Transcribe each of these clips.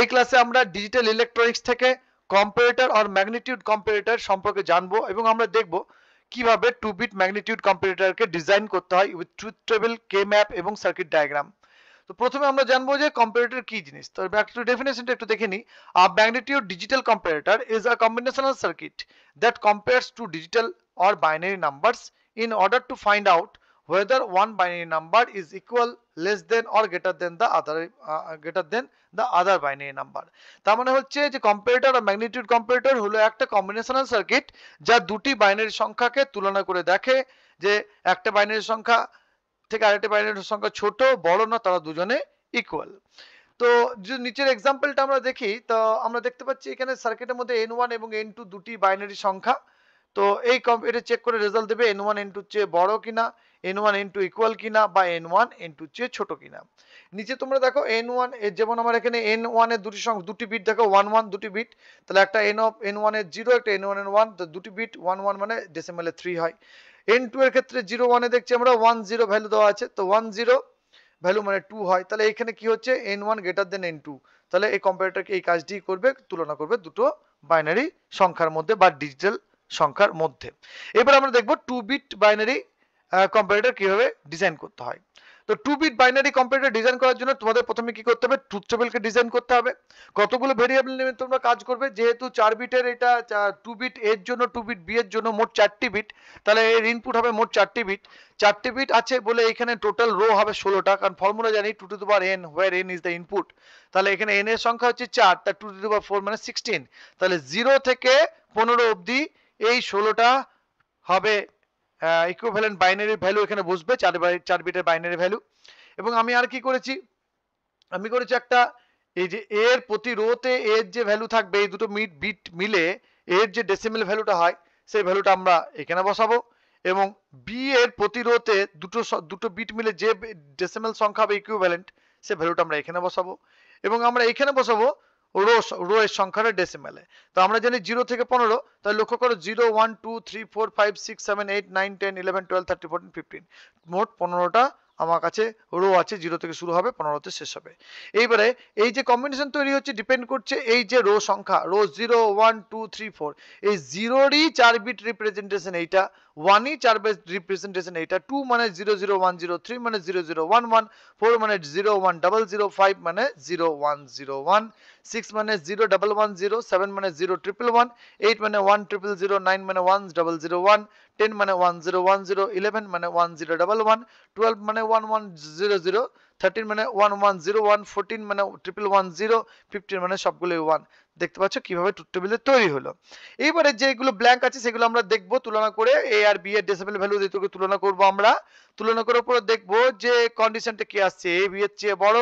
এই ক্লাসে আমরা ডিজিটাল ইলেকট্রনিক্স থেকে কম্পিউটার আর ম্যাগনিটিউড কম্পিউটার সম্পর্কে জানবো এবং আমরা দেখব কিভাবে টু বিট ম্যাগনিটিউড কম্পারেটরকে ডিজাইন করতে হয় with truth table K map এবং সার্কিট ডায়াগ্রাম তো প্রথমে আমরা জানবো যে কম্পিউটার কি জিনিস তো একটু ডেফিনেশনটা একটু দেখে নিই a magnitude digital computer is a combinational circuit that compares two digital or binary numbers in order to find out whether one binary number is equal less than or greater than the other uh, greater than the other binary number তার মানে হচ্ছে যে computer আর magnitude computer হলো একটা combinational circuit যা দুটি binary সংখ্যাকে তুলনা করে দেখে যে একটা বাইনারি সংখ্যা থেকে আরেকটা বাইনারি সংখ্যা ছোট বড় না তারা দুজনে ইকুয়াল তো যে নিচের এক্সাম্পলটা আমরা দেখি তো আমরা দেখতে পাচ্ছি এখানে সার্কিটের মধ্যে এন ওয়ান এবং এন টু দুটি বাইনারি সংখ্যা তো এই এটা চেক করে রেজাল্ট দেবে এন ওয়ান এন টুর চেয়ে বড় কিনা N one N two equal কিনা বা এন ওয়ান এন টুর চেয়ে ছোট কিনা নিচে তোমরা দেখো এন ওয়ান এর যেমন আমার এখানে এন ওয়ানের দুটি সংখ্যা দুটি বিট দেখো ওয়ান ওয়ান দুটি বিট তাহলে একটা এন অফ এন ওয়ানের জিরো একটা এন ওয়ান এন ওয়ান দুটি বিট ওয়ান ওয়ান মানে ডেসিমেলে থ্রি হয় এন টু এর ক্ষেত্রে জিরো ওয়ানে দেখছি আমরা ওয়ান জিরো ভ্যালু দেওয়া আছে তো ওয়ান জিরো ভ্যালু মানে টু হয় তাহলে এখানে কি হচ্ছে N one greater than N two তাহলে এই কম্পিউটারকে এই কাজটি করবে তুলনা করবে দুটো বাইনারি সংখ্যার মধ্যে বা ডিজিটাল সংখ্যার মধ্যে এবার আমরা দেখব টু বিট বাইনারি কম্পিউটার কিভাবে ডিজাইন করতে হয় তো two bit binary computer design করার জন্য তোমাদের প্রথমে কি করতে হবে ট্রুথ টেবিলকে ডিজাইন করতে হবে কতগুলো ভেরিয়েবল নিয়ে তোমরা কাজ করবে যেহেতু চার বিটের এটা টু বিট এর জন্য টু বিট বি এর জন্য মোট চারটি বিট তাহলে এর ইনপুট হবে মোট চারটি বিট চারটি বিট আছে বলে এখানে টোটাল রো হবে ষোলোটা কারণ ফর্মুলা জানি two to power N where N is the input তাহলে এখানে এন এর সংখ্যা হচ্ছে চার তার টু টু পাওয়ার ফোর মানে সিক্সটিন তাহলে জিরো থেকে পনেরো অবধি এই ষোলোটা হবে ইকুইভ্যালেন্ট বাইনারি ভ্যালু এখানে বসবে চার চার বিটের বাইনারি ভ্যালু এবং আমি আর কি করেছি আমি করেছি একটা এই যে এর প্রতি রোতে এর যে ভ্যালু থাকবে এই দুটো মিট বিট মিলে এর যে ডেসিমেল ভ্যালুটা হয় সেই ভ্যালুটা আমরা এখানে বসাবো এবং বি এর প্রতিরোধে দুটো দুটো বিট মিলে যে ডেসিমেল সংখ্যা হবে ইকুইভ্যালেন্ট সে ভ্যালুটা আমরা এখানে বসাবো এবং আমরা এখানে বসাবো রো রো এর সংখ্যাটা ডেসিমেলে তো আমরা জানি জিরো থেকে পনেরো তাহলে লক্ষ্য করো zero one two three four five six seven eight nine ten eleven twelve thirteen fourteen fifteen মোট পনেরোটা আমার কাছে রো আছে জিরো থেকে শুরু হবে পনেরোতে শেষ হবে এইবারে এই যে কম্বিনেশন তৈরি হচ্ছে ডিপেন্ড করছে এই যে রো সংখ্যা row zero one two three four এই জিরোরই চার বিট রিপ্রেজেন্টেশন এইটা ওয়ান ই চার বেস রিপ্রেজেন্টেশন এটা টু মানে zero zero one zero three মানে zero zero one one four মানে zero one double zero five মানে zero one zero one six মানে zero double one zero seven মানে জিরো ট্রিপল ওয়ান এইট মানে one triple zero nine মানে one double zero one ten মানে one zero one zero eleven মানে one zero double one twelve মানে one one zero zero thirteen মানে one one zero one fourteen মানে triple one zero fifteen মানে সবগুলোই one দেখতে পাচ্ছ কিভাবে ট্রুথ টেবিল তৈরি হলো এইবারে যেগুলো ব্ল্যাঙ্ক আছে সেগুলো আমরা দেখব তুলনা করে এ আর বি এর ডেসিবেল ভ্যালু দুটোকে তুলনা করব আমরা তুলনা করার পর দেখব যে কন্ডিশনটা কি আসছে এ বি এর চেয়ে বড়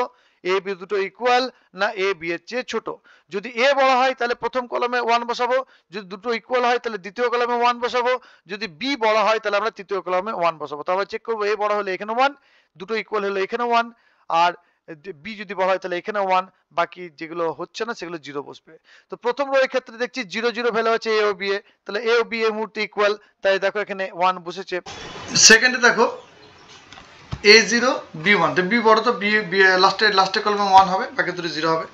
এ বি দুটো ইকুয়াল না এ বি এর চেয়ে ছোট যদি এ বড় হয় তাহলে প্রথম কলমে ওয়ান বসাবো যদি দুটো ইকুয়াল হয় তাহলে দ্বিতীয় কলমে ওয়ান বসাবো যদি বি বড় হয় তাহলে আমরা তৃতীয় কলমে ওয়ান বসাবো তো আমরা চেক করবো এ বড় হলে এখানে ওয়ান দুটো ইকুয়াল হলে এখানে ওয়ান আর বি যদি বলা হয় তাহলে এখানে ওয়ান বাকি যেগুলো হচ্ছে না সেগুলো জিরো বসবে তো প্রথম রো এর ক্ষেত্রে দেখছি জিরো জিরো ভ্যালু আছে এ ও বি এ তাহলে এ ও বি এর মুহূর্তে ইকুয়াল তাই দেখো এখানে ওয়ান বসেছে সেকেন্ডে দেখো এ জিরো বি ওয়ান তো বি বড় তো বি লাস্টে লাস্টে কলমে ওয়ান হবে বাকি দুটো জিরো হবে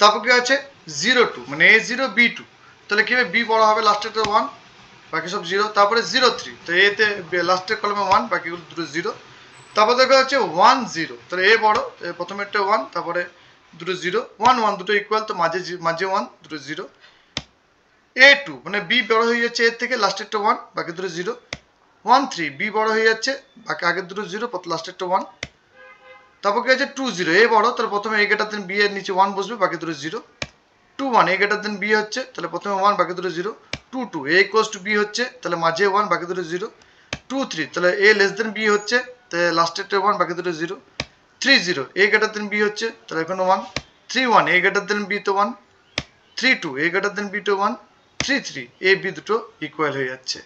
তারপর কি আছে জিরো টু মানে এ জিরো বি টু তাহলে কি হবে বি বড় হবে লাস্টে তো ওয়ান বাকি সব জিরো তারপরে জিরো থ্রি তো এতে লাস্টে কলমে ওয়ান বাকিগুলো দুটো জিরো তারপর দেখা যাচ্ছে ওয়ান জিরো তাহলে এ বড় একটা ওয়ান তারপরে দুটো জিরো ওয়ান ওয়ান দুটো ইকুয়াল তো মাঝে মাঝে ওয়ান দুটো জিরো এ টু মানে বি বড় হয়ে যাচ্ছে এর থেকে লাস্টেরটা ওয়ান বাকি দুটো জিরো ওয়ান থ্রি বি বড় হয়ে যাচ্ছে বাকি আগের দুটো জিরো লাস্টেরটা ওয়ান তারপর কি আছে টু জিরো এ বড় তাহলে প্রথমে এ গেটার দেন বি এর নিচে ওয়ান বসবে বাকি দুটো zero two one A greater than B হচ্ছে তাহলে প্রথমে ওয়ান বাকি দুটো জিরো টু টু এ কোস্ট টু বি হচ্ছে তাহলে মাঝে ওয়ান বাকি দুটো জিরো টু থ্রি তাহলে এ লেস দেন বি হচ্ছে লাস্টের টু ওয়ান বাকি দুটো zero three zero A greater than B হচ্ছে তাহলে এখানে one three one A greater than B তো one three two A greater than B two one three three A B দুটো equal হয়ে যাচ্ছে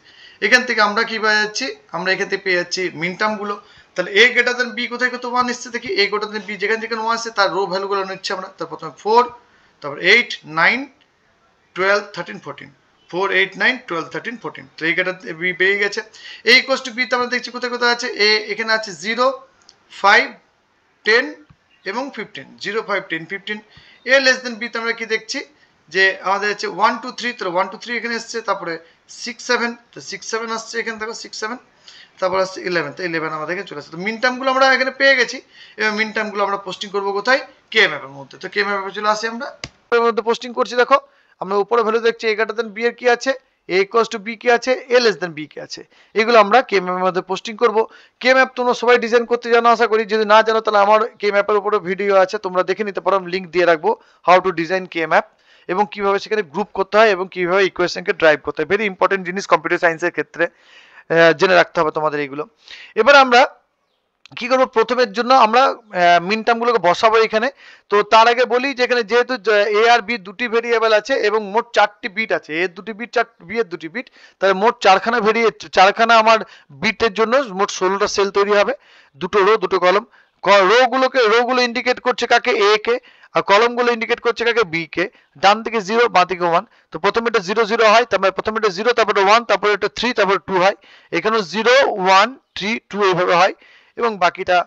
এখান থেকে আমরা কী পেয়ে যাচ্ছি আমরা এখান থেকে পেয়ে যাচ্ছি মিনটার্মগুলো তাহলে এ গেটার দেন বি কোথায় কোথাও ওয়ান এসছে দেখি এ গ্রেটার দেন বি যেখান থেকে ওয়ান আসছে তার রো ভ্যালুগুলো নিচ্ছে আমরা তার প্রথমে ফোর তারপর eight nine twelve thirteen fourteen four eight nine twelve thirteen fourteen তো এইটা বি বেরিয়ে গেছে এই ইকোয়াস টু বিতে আমরা দেখছি কোথায় কোথায় আছে এ এখানে আছে জিরো ফাইভ টেন এবং fifteen zero five ten fifteen A less than বিতে আমরা কি দেখছি যে আমাদের আছে ওয়ান টু থ্রি তো ওয়ান টু থ্রি এখানে এসছে তারপরে সিক্স সেভেন তো সিক্স সেভেন আসছে এখানে দেখো সিক্স সেভেন তারপর আসছে ইলেভেন তো ইলেভেন আমাদের এখানে চলে আসছে তো মিন আমরা এখানে পেয়ে গেছি এবার মিন আমরা পোস্টিং করবো কোথায় কে এম ম্যাপের মধ্যে তো কে এম ম্যাপে চলে আসি আমরা মধ্যে পোস্টিং করছি দেখো আমরা উপরে ভ্যালু দেখছি এ গ্রেটার দেন বি এর কি আছে এ ইকোয়াস টু বি কি আছে এ লেস দেন বি কি আছে এগুলো আমরা কে ম্যাপের মধ্যে পোস্টিং করবো কে ম্যাপ তোমরা সবাই ডিজাইন করতে জানো আশা করি যদি না জানো তাহলে আমার কে ম্যাপের উপরে ভিডিও আছে তোমরা দেখে নিতে পারো লিঙ্ক দিয়ে রাখবো how to design K map এবং কীভাবে সেখানে গ্রুপ করতে হয় এবং কীভাবে ইকুয়েশনকে ড্রাইভ করতে হয় ভেরি ইম্পর্টেন্ট জিনিস কম্পিউটার সায়েন্সের ক্ষেত্রে জেনে রাখতে হবে তোমাদের এইগুলো এবার আমরা কি করবো প্রথমের জন্য আমরা মিন টার্মগুলোকে বসাবো এখানে তো তার আগে বলি যে এখানে যেহেতু এ আর বি দুটি ভেরিয়েবল আছে এবং মোট চারটি বিট আছে এর দুটি বিট চার বি এর দুটি বিট তাহলে মোট চারখানা ভেরিয়ে চারখানা আমার বিটের জন্য মোট ষোলোটা সেল তৈরি হবে দুটো রো দুটো কলম রোগুলোকে রোগুলো ইন্ডিকেট করছে কাকে এ কে আর কলমগুলো ইন্ডিকেট করছে কাকে বি কে ডান দিকে জিরো বাঁ দিকে ওয়ান তো প্রথমে এটা জিরো জিরো হয় তারপরে প্রথমে এটা জিরো তারপরে ওয়ান তারপরে এটা থ্রি তারপরে টু হয় এখানেও জিরো ওয়ান থ্রি টু এইভাবে হয় এবং বাকিটা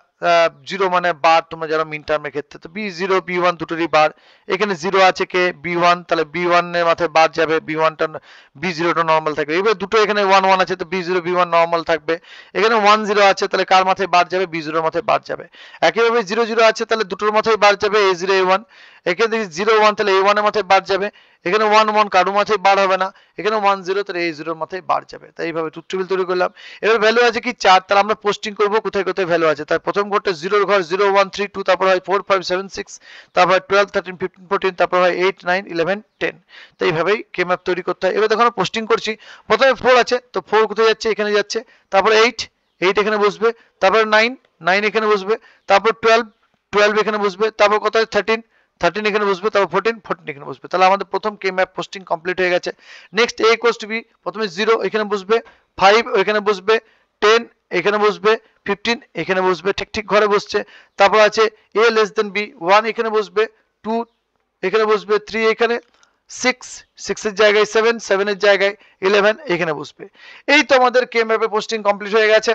জিরো মানে বার তোমরা যারা মিন টার্মের ক্ষেত্রে তো বি জিরো বি ওয়ান দুটোরই বার এখানে জিরো আছে কে বি ওয়ান তাহলে বি ওয়ানের মাথায় বার যাবে বি ওয়ানটা বি জিরোটা নর্মাল থাকবে এবার দুটো এখানে ওয়ান ওয়ান আছে তো B zero B one normal থাকবে এখানে ওয়ান জিরো আছে তাহলে কার মাথায় বার যাবে বি জিরোর মাথায় বার যাবে একইভাবে জিরো জিরো আছে তাহলে দুটোর মাথায় বার যাবে এ জিরো এ ওয়ান এখানে দেখি জিরো ওয়ান তাহলে এই ওয়ানের মাথায় বার যাবে এখানে ওয়ান ওয়ান কারোর মাথায় বার হবে না এখানে ওয়ান জিরো তাহলে এই জিরোর মাথায় বার যাবে তাই এইভাবে টুথ টেবিল তৈরি করলাম এবার ভ্যালু আছে কি চার তাহলে আমরা পোস্টিং করবো কোথায় কোথায় ভ্যালু আছে তার প্রথম ঘরটা জিরোর ঘর জিরো ওয়ান থ্রি টু তারপর হয় ফোর ফাইভ সেভেন সিক্স তারপর টুয়েলভ থার্টিন ফিফটিন ফোরটিন তারপর হয় এইট নাইন ইলেভেন টেন তো এইভাবেই কে ম্যাপ তৈরি করতে হয় এবার দেখো আমরা পোস্টিং করছি প্রথমে ফোর আছে তো ফোর কোথায় যাচ্ছে এখানে যাচ্ছে তারপর এইট এইট এখানে বসবে তারপর নাইন নাইন এখানে বসবে তারপর টুয়েলভ টুয়েলভ এখানে বসবে তারপর কোথায় থার্টিন থার্টিন এখানে বসবে তারপর ফোরটিন ফোরটিন এখানে বসবে তাহলে আমাদের প্রথম কে ম্যাপ পোস্টিং কমপ্লিট হয়ে গেছে next A equals to B প্রথমে জিরো এখানে বসবে ফাইভ এখানে বসবে টেন এখানে বসবে ফিফটিন এখানে বসবে ঠিক ঠিক ঘরে বসছে তারপর আছে A less than B one এখানে বসবে টু এখানে বসবে থ্রি এখানে সিক্স সিক্সের জায়গায় সেভেন সেভেনের জায়গায় ইলেভেন এখানে বসবে এই তো আমাদের কে ম্যাপে পোস্টিং কমপ্লিট হয়ে গেছে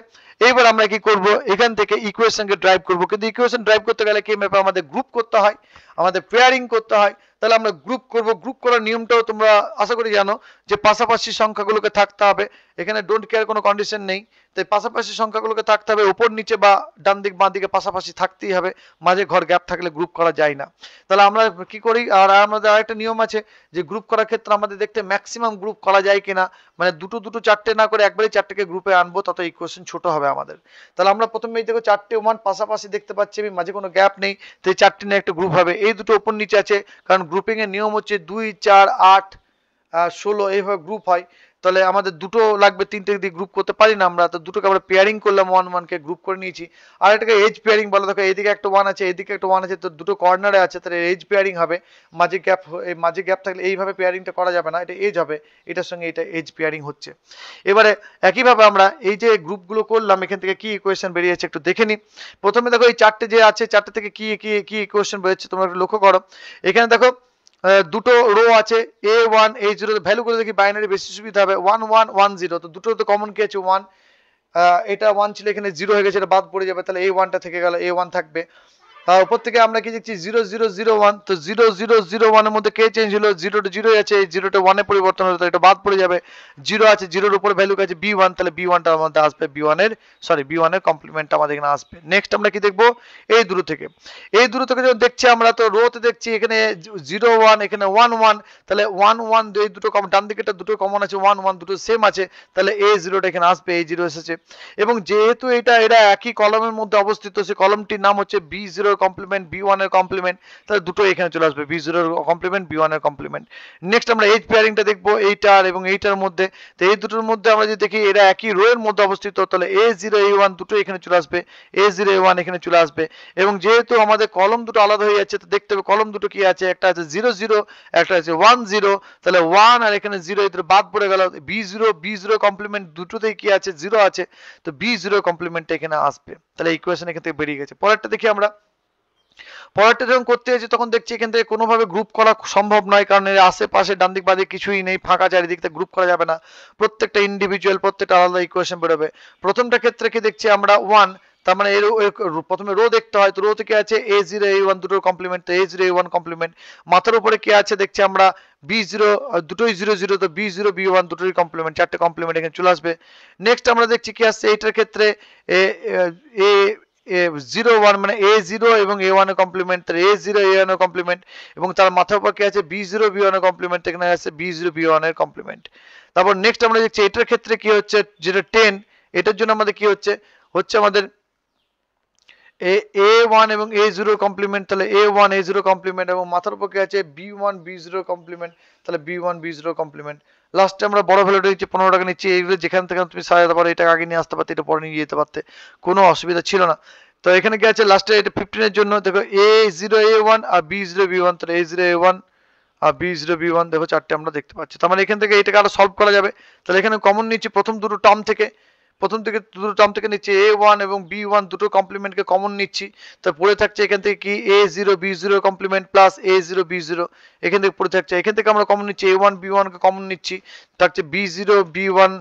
এইবার আমরা কি করব এখান থেকে ইকুয়েশনকে ড্রাইভ করব কিন্তু ইকুয়েশন ড্রাইভ করতে গেলে কে ম্যাপে আমাদের গ্রুপ করতে হয় আমাদের পেয়ারিং করতে হয় তাহলে আমরা গ্রুপ করব গ্রুপ করার নিয়মটাও তোমরা আশা করি জানো যে পাশাপাশি সংখ্যাগুলোকে থাকতে হবে এখানে ডোন্ট কেয়ার কোনো কন্ডিশন নেই তাই পাশাপাশি সংখ্যাগুলোকে থাকতে হবে ওপর নিচে বা ডান দিক বাঁ দিকে পাশাপাশি থাকতেই হবে মাঝে ঘর গ্যাপ থাকলে গ্রুপ করা যায় না তাহলে আমরা কি করি আর আমাদের আরেকটা নিয়ম আছে যে গ্রুপ করার ক্ষেত্রে আমাদের দেখতে ম্যাক্সিমাম গ্রুপ করা যায় কি কিনা মানে দুটো দুটো চারটে না করে একবারে চারটেকে গ্রুপে আনবো তত ইকুয়েশন ছোট হবে আমাদের তাহলে আমরা প্রথমে দেখো চারটে ওমান পাশাপাশি দেখতে পাচ্ছি আমি মাঝে কোনো গ্যাপ নেই তো এই চারটে নিয়ে একটা গ্রুপ হবে এই দুটো ওপর নিচে আছে কারণ গ্রুপিংয়ের নিয়ম হচ্ছে দুই চার আট ষোলো এইভাবে গ্রুপ হয় তাহলে আমাদের দুটো লাগবে তিনটে দিয়ে গ্রুপ করতে পারি না আমরা তো দুটোকে আমরা পেয়ারিং করলাম ওয়ান ওয়ানকে গ্রুপ করে নিয়েছি আর একটা এজ পেয়ারিং বলো দেখো এদিকে একটা ওয়ান আছে এদিকে একটা ওয়ান আছে তো দুটো কর্নারে আছে তাহলে এজ পেয়ারিং হবে মাঝে গ্যাপ মাঝে গ্যাপ থাকলে এইভাবে পেয়ারিংটা করা যাবে না এটা এজ হবে এটার সঙ্গে এটা এজ পেয়ারিং হচ্ছে এবারে একইভাবে আমরা এই যে গ্রুপগুলো করলাম এখান থেকে কি ইকুয়েশন বেরিয়েছে একটু দেখে নিই প্রথমে দেখো এই চারটে যে আছে চারটে থেকে কি কি কি ইকুয়েশন বেরোচ্ছে তোমরা একটু লক্ষ্য করো এখানে দেখো দুটো রো আছে এ ওয়ান এ জিরো করে দেখি বাইনারি বেশি সুবিধা হবে ওয়ান ওয়ান ওয়ান জিরো তো দুটো তো কমন কি আছে ওয়ান এটা ওয়ান ছিল এখানে জিরো হয়ে গেছে এটা বাদ পড়ে যাবে তাহলে এ ওয়ানটা থেকে গেল এ ওয়ান থাকবে হ্যাঁ, উপর থেকে আমরা কি দেখছি জিরো জিরো জিরো ওয়ান তো জিরো জিরো জিরো ওয়ানের মধ্যে কে চেঞ্জ হলো জিরো টু জিরোই আছে এই জিরোটা ওয়ানে পরিবর্তন হলো এটা বাদ পড়ে যাবে জিরো আছে জিরোর উপর ভ্যালু আছে বি ওয়ান তাহলে বি ওয়ানটা মধ্যে আসবে বি ওয়ানের সরি বি ওয়ানের কমপ্লিমেন্টটা আমাদের এখানে আসবে নেক্সট আমরা কি দেখবো এই দূর থেকে এই দূর থেকে যখন দেখছি আমরা তো রোতে দেখছি এখানে জিরো ওয়ান এখানে ওয়ান ওয়ান তাহলে ওয়ান ওয়ান এই দুটো কম ডান দিকেটা দুটো কমন আছে ওয়ান ওয়ান দুটো সেম আছে তাহলে এ জিরোটা এখানে আসবে এই জিরো এসেছে এবং যেহেতু এটা এরা একই কলমের মধ্যে অবস্থিত সে কলমটির নাম হচ্ছে বি জিরো এর কমপ্লিমেন্ট বি এর কমপ্লিমেন্ট তাহলে দুটো এখানে চলে আসবে বি এর কমপ্লিমেন্ট বি এর কমপ্লিমেন্ট নেক্সট আমরা এইচ পেয়ারিংটা দেখবো এইটার এবং এইটার মধ্যে তো এই দুটোর মধ্যে আমরা যদি দেখি এরা একই রো এর মধ্যে অবস্থিত তাহলে এ জিরো এ ওয়ান দুটো এখানে চলে আসবে এ জিরো এ ওয়ান এখানে চলে আসবে এবং যেহেতু আমাদের কলম দুটো আলাদা হয়ে যাচ্ছে তো দেখতে হবে কলম দুটো কি আছে একটা আছে জিরো জিরো একটা আছে ওয়ান জিরো তাহলে ওয়ান আর এখানে জিরো এদের বাদ পড়ে গেল B zero B zero complement দুটোতেই কি আছে জিরো আছে তো বি জিরো কমপ্লিমেন্টটা এখানে আসবে তাহলে ইকুয়েশন এখান থেকে বেরিয়ে গেছে পরেরটা দেখি আমরা পরেরটা যখন করতে যাচ্ছি তখন দেখছি এখান থেকে কোনোভাবে গ্রুপ করা সম্ভব নয় কারণ এর আশেপাশে ডান দিক বাদে কিছুই নেই ফাঁকা চারিদিক থেকে গ্রুপ করা যাবে না প্রত্যেকটা ইন্ডিভিজুয়াল প্রত্যেকটা আলাদা ইকুয়েশন বেরোবে প্রথমটা ক্ষেত্রে কি দেখছি আমরা ওয়ান তার মানে এর প্রথমে রো দেখতে হয় তো রো থেকে আছে এ জিরো এ ওয়ান দুটোর কমপ্লিমেন্ট তো A zero A one complement মাথার উপরে কি আছে দেখছি আমরা বি জিরো দুটোই জিরো জিরো তো বি জিরো বি ওয়ান দুটোই কমপ্লিমেন্ট চারটে কমপ্লিমেন্ট এখানে চলে আসবে নেক্সট আমরা দেখছি কি আসছে এইটার ক্ষেত্রে এ জিরো ওয়ান মানে এ জিরো এবং এ ওয়ানের কমপ্লিমেন্ট তার এ জিরো এ ওয়ানের কমপ্লিমেন্ট এবং তার মাথার উপর কি আছে বি জিরো বি ওয়ানের কমপ্লিমেন্ট এখানে আছে বি জিরো বি ওয়ানের কমপ্লিমেন্ট তারপর নেক্সট আমরা দেখছি এটার ক্ষেত্রে কি হচ্ছে যেটা টেন এটার জন্য আমাদের কি হচ্ছে হচ্ছে আমাদের এ এ ওয়ান এবং এ জিরো কমপ্লিমেন্ট তাহলে A one A zero complement এবং মাথার উপর কি আছে B one B zero complement তাহলে B one B zero complement লাস্টে আমরা বড় ভ্যালুটা নিচ্ছি পনেরো টাকা নিচ্ছি এইগুলো যেখান থেকে তুমি সাজাতে পারো এটা আগে নিয়ে আসতে পারতে এটা পরে নিয়ে যেতে পারতে কোনো অসুবিধা ছিল না তো এখানে কি আছে লাস্টে এটা ফিফটিনের জন্য দেখো এ জিরো এ ওয়ান আর বি জিরো বি ওয়ান তাহলে এ জিরো এ ওয়ান আর বি জিরো বি ওয়ান দেখো চারটে আমরা দেখতে পাচ্ছি তার মানে এখান থেকে এটাকে আরও সলভ করা যাবে তাহলে এখানে কমন নিচ্ছি প্রথম দুটো টার্ম থেকে প্রথম থেকে দুটো টার্ম থেকে নিচ্ছি এ ওয়ান এবং বি ওয়ান দুটো কমপ্লিমেন্টকে কমন নিচ্ছি তো পড়ে থাকছে এখান থেকে কি A zero B zero complement plus A zero B zero এখান থেকে পড়ে থাকছে এখান থেকে আমরা কমন নিচ্ছি এ ওয়ান বি ওয়ানকে কমন নিচ্ছি থাকছে B zero B one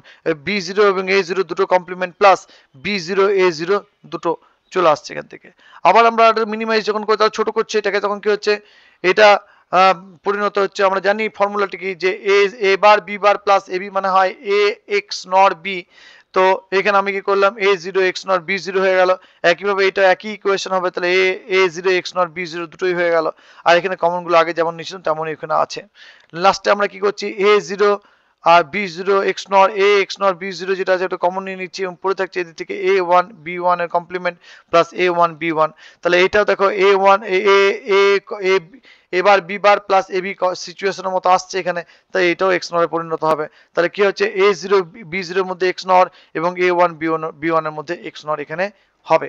B zero এবং এ জিরো দুটো complement plus B zero A zero দুটো চলে আসছে এখান থেকে আবার আমরা মিনিমাইজ যখন করি তাহলে ছোটো করছি এটাকে তখন কি হচ্ছে এটা পরিণত হচ্ছে আমরা জানি ফর্মুলাটি কি যে A A bar B bar plus A B মানে হয় এ এক্স নর বি তো এখানে আমি কি করলাম A zero x not B zero হয়ে গেল একইভাবে এটা একই ইকুয়েশন হবে তাহলে A A zero x not B zero দুটোই হয়ে গেল আর এখানে কমনগুলো আগে যেমন নিয়েছিলাম তেমন এখানে আছে লাস্টে আমরা কি করছি এ জিরো আর B zero x XNOR A x not B zero যেটা আছে একটা কমন নিয়ে নিচ্ছি এবং পড়ে থাকছে এদিক থেকে এ ওয়ান বি ওয়ান এর complement plus A one B one তাহলে এটাও দেখো এ ওয়ান এ এ এবার B bar plus A B সিচুয়েশনের মতো আসছে এখানে তাই এটাও এক্স নটে পরিণত হবে তাহলে কি হচ্ছে এ জিরো বি জিরোর মধ্যে এক্স নট এবং A one B one B ওয়ানের মধ্যে এক্স নট এখানে হবে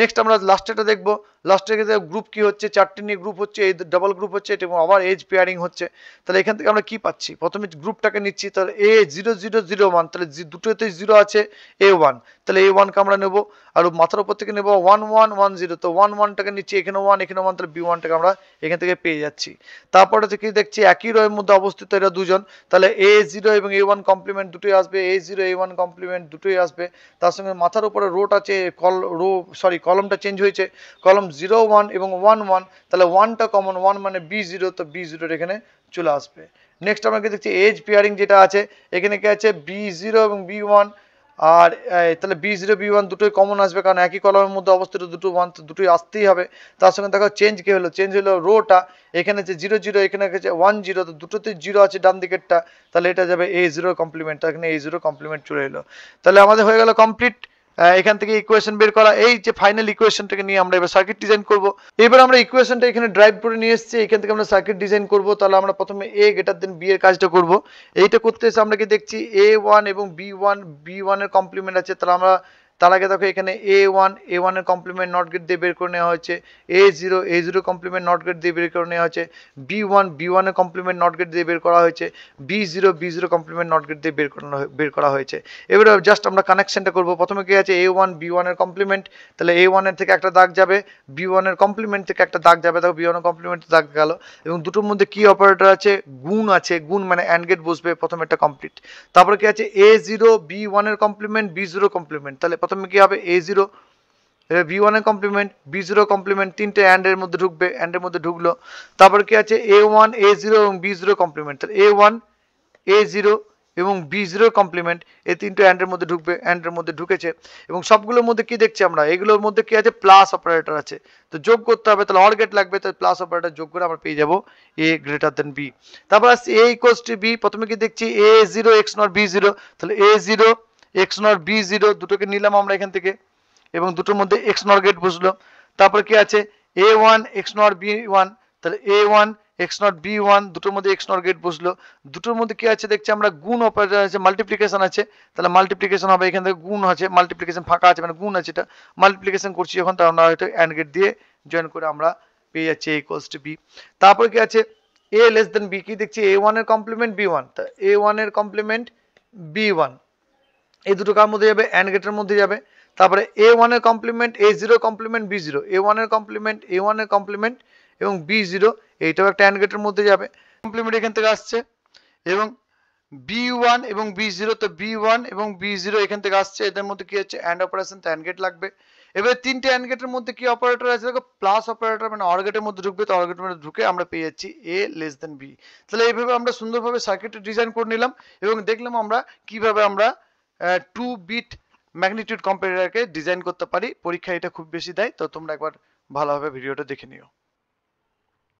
নেক্সট আমরা লাস্টেটা দেখবো লাস্টের ক্ষেত্রে গ্রুপ কি হচ্ছে চারটে নিয়ে গ্রুপ হচ্ছে এই ডাবল গ্রুপ হচ্ছে এবং আবার এজ পেয়ারিং হচ্ছে তাহলে এখান থেকে আমরা কি পাচ্ছি প্রথমে গ্রুপটাকে নিচ্ছি তাহলে A zero zero zero one তাহলে দুটোতে জিরো আছে এ ওয়ান তাহলে এ ওয়ানকে আমরা নেবো আর মাথার উপর থেকে নেবো ওয়ান ওয়ান ওয়ান জিরো তো ওয়ান ওয়ানটাকে নিচ্ছি এখানে ওয়ান এখানে ওয়ান তাহলে বি ওয়ানটাকে আমরা এখান থেকে পেয়ে যাচ্ছি তারপরে হচ্ছে কি দেখছি একই রয়ের মধ্যে অবস্থিত এরা দুজন তাহলে এ জিরো এবং এ ওয়ান কমপ্লিমেন্ট দুটোই আসবে A zero A one complement দুটোই আসবে তার সঙ্গে মাথার উপরে রোট আছে কল রো সরি কলমটা চেঞ্জ হয়েছে কলম জিরো ওয়ান এবং ওয়ান ওয়ান তাহলে ওয়ানটা কমন ওয়ান মানে বি জিরো তো বি জিরোর এখানে চলে আসবে নেক্সট আমরা দেখছি এজ পেয়ারিং যেটা আছে এখানে কি আছে বি জিরো এবং বি ওয়ান আর তাহলে বি জিরো বি ওয়ান দুটোই কমন আসবে কারণ একই কলমের মধ্যে অবস্থিত দুটো ওয়ান তো দুটোই আসতেই হবে তার সঙ্গে দেখো চেঞ্জ কী হলো চেঞ্জ হলো রোটা এখানে যে জিরো জিরো এখানে আছে ওয়ান জিরো তো দুটোতে জিরো আছে ডান দিকেরটা তাহলে এটা যাবে এ জিরো কমপ্লিমেন্ট এখানে এ জিরো কমপ্লিমেন্ট চলে এলো তাহলে আমাদের হয়ে গেল কমপ্লিট এখান থেকে ইকুয়েশন বের করা এই যে ফাইনাল ইকুয়েশনটাকে নিয়ে আমরা এবার সার্কিট ডিজাইন করব এবার আমরা ইকুয়েশনটা এখানে ড্রাইভ করে নিয়ে এসেছি এখান থেকে আমরা সার্কিট ডিজাইন করব তাহলে আমরা প্রথমে এ গেটার দেন বি এর কাজটা করব এইটা করতে এসে আমরা কি দেখছি এ ওয়ান এবং বি ওয়ান বি ওয়ানের কমপ্লিমেন্ট আছে তাহলে আমরা তার আগে দেখো এখানে এ ওয়ান এ ওয়ানের কমপ্লিমেন্ট নট গেট দিয়ে বের করে নেওয়া হয়েছে A zero A zero complement not gate দিয়ে বের করে নেওয়া হয়েছে বি ওয়ান বি ওয়ানের কমপ্লিমেন্ট নট গেট দিয়ে বের করা হয়েছে B zero B zero complement not gate দিয়ে বের করানো বের করা হয়েছে এবারে জাস্ট আমরা কানেকশানটা করবো প্রথমে কী আছে এ ওয়ান বি ওয়ানের কমপ্লিমেন্ট তাহলে এ ওয়ানের থেকে একটা দাগ যাবে বি ওয়ানের কমপ্লিমেন্ট থেকে একটা দাগ যাবে দেখো বি ওয়ানের কমপ্লিমেন্ট দাগ গেল এবং দুটোর মধ্যে কি অপারেটর আছে গুণ আছে গুণ মানে অ্যান্ড গেট বসবে প্রথমে একটা কমপ্লিট তারপরে কী আছে এ জিরো বি ওয়ানের কমপ্লিমেন্ট বি জিরো কমপ্লিমেন্ট তাহলে প্রথমে কি হবে এ জিরো ভি বি ওয়ানের কমপ্লিমেন্ট বি জিরো কমপ্লিমেন্ট তিনটে অ্যান্ডের মধ্যে ঢুকবে অ্যান্ডের মধ্যে ঢুকলো তারপর কি আছে এ ওয়ান এ জিরো এবং বি জিরো কমপ্লিমেন্ট তাহলে এ ওয়ান এ জিরো এবং বি জিরো কমপ্লিমেন্ট এই তিনটে অ্যান্ডের মধ্যে ঢুকবে অ্যান্ডের মধ্যে ঢুকেছে এবং সবগুলোর মধ্যে কি দেখছি আমরা এগুলোর মধ্যে কি আছে প্লাস অপারেটর আছে তো যোগ করতে হবে তাহলে গেট লাগবে তাহলে প্লাস অপারেটর যোগ করে আমরা পেয়ে যাব এ গ্রেটার দেন বি তারপর আসছে এ ইকোয়াস টু বি প্রথমে কি দেখছি A zero x not B zero তাহলে A zero XNOR B zero দুটোকে নিলাম আমরা এখান থেকে এবং দুটোর মধ্যে এক্স নর গেট বসলো তারপরে কি আছে A one XNOR B one তাহলে A one x not B one দুটোর মধ্যে এক্স নট গেট বসলো দুটোর মধ্যে কি আছে দেখছি আমরা গুণ অপারেটর আছে মাল্টিপ্লিকেশন আছে তাহলে মাল্টিপ্লিকেশন হবে এখান থেকে গুণ আছে মাল্টিপ্লিকেশন ফাঁকা আছে মানে গুণ আছে এটা মাল্টিপ্লিকেশন করছি যখন তার আমরা হয়তো অ্যান্ড গেট দিয়ে জয়েন করে আমরা পেয়ে যাচ্ছি এ ইকোয়ালস টু বি তারপর কি আছে এ লেস দেন বি কি দেখছি এ ওয়ানের কমপ্লিমেন্ট বি ওয়ান তা এ ওয়ানের কমপ্লিমেন্ট বি ওয়ান এই দুটো কার মধ্যে যাবে অ্যান্ড গেটের মধ্যে যাবে তারপরে এ ওয়ানের complement A zero complement B zero A ওয়ানের কমপ্লিমেন্ট এ ওয়ানের কমপ্লিমেন্ট এবং বি জিরো এইটাও একটা অ্যান্ড গেটের মধ্যে যাবে কমপ্লিমেন্ট এখান থেকে আসছে এবং বি ওয়ান এবং বি জিরো তো বি ওয়ান এবং বি জিরো এখান থেকে আসছে এদের মধ্যে কি হচ্ছে অ্যান্ড অপারেশন তো অ্যান্ড গেট লাগবে এবার তিনটে অ্যান্ড গেটের মধ্যে কি অপারেটর আছে দেখো প্লাস অপারেটর মানে অর্গেটের মধ্যে ঢুকবে তো অর্গেটের মধ্যে ঢুকে আমরা পেয়ে যাচ্ছি এ লেস দেন বি তাহলে এইভাবে আমরা সুন্দরভাবে সার্কিটটা ডিজাইন করে নিলাম এবং দেখলাম আমরা কিভাবে আমরা টু বিট ম্যাগনিটিউড কম্পিউটারকে ডিজাইন করতে পারি পরীক্ষা এটা খুব বেশি দেয় তো তোমরা একবার ভালোভাবে ভিডিওটা দেখে নিও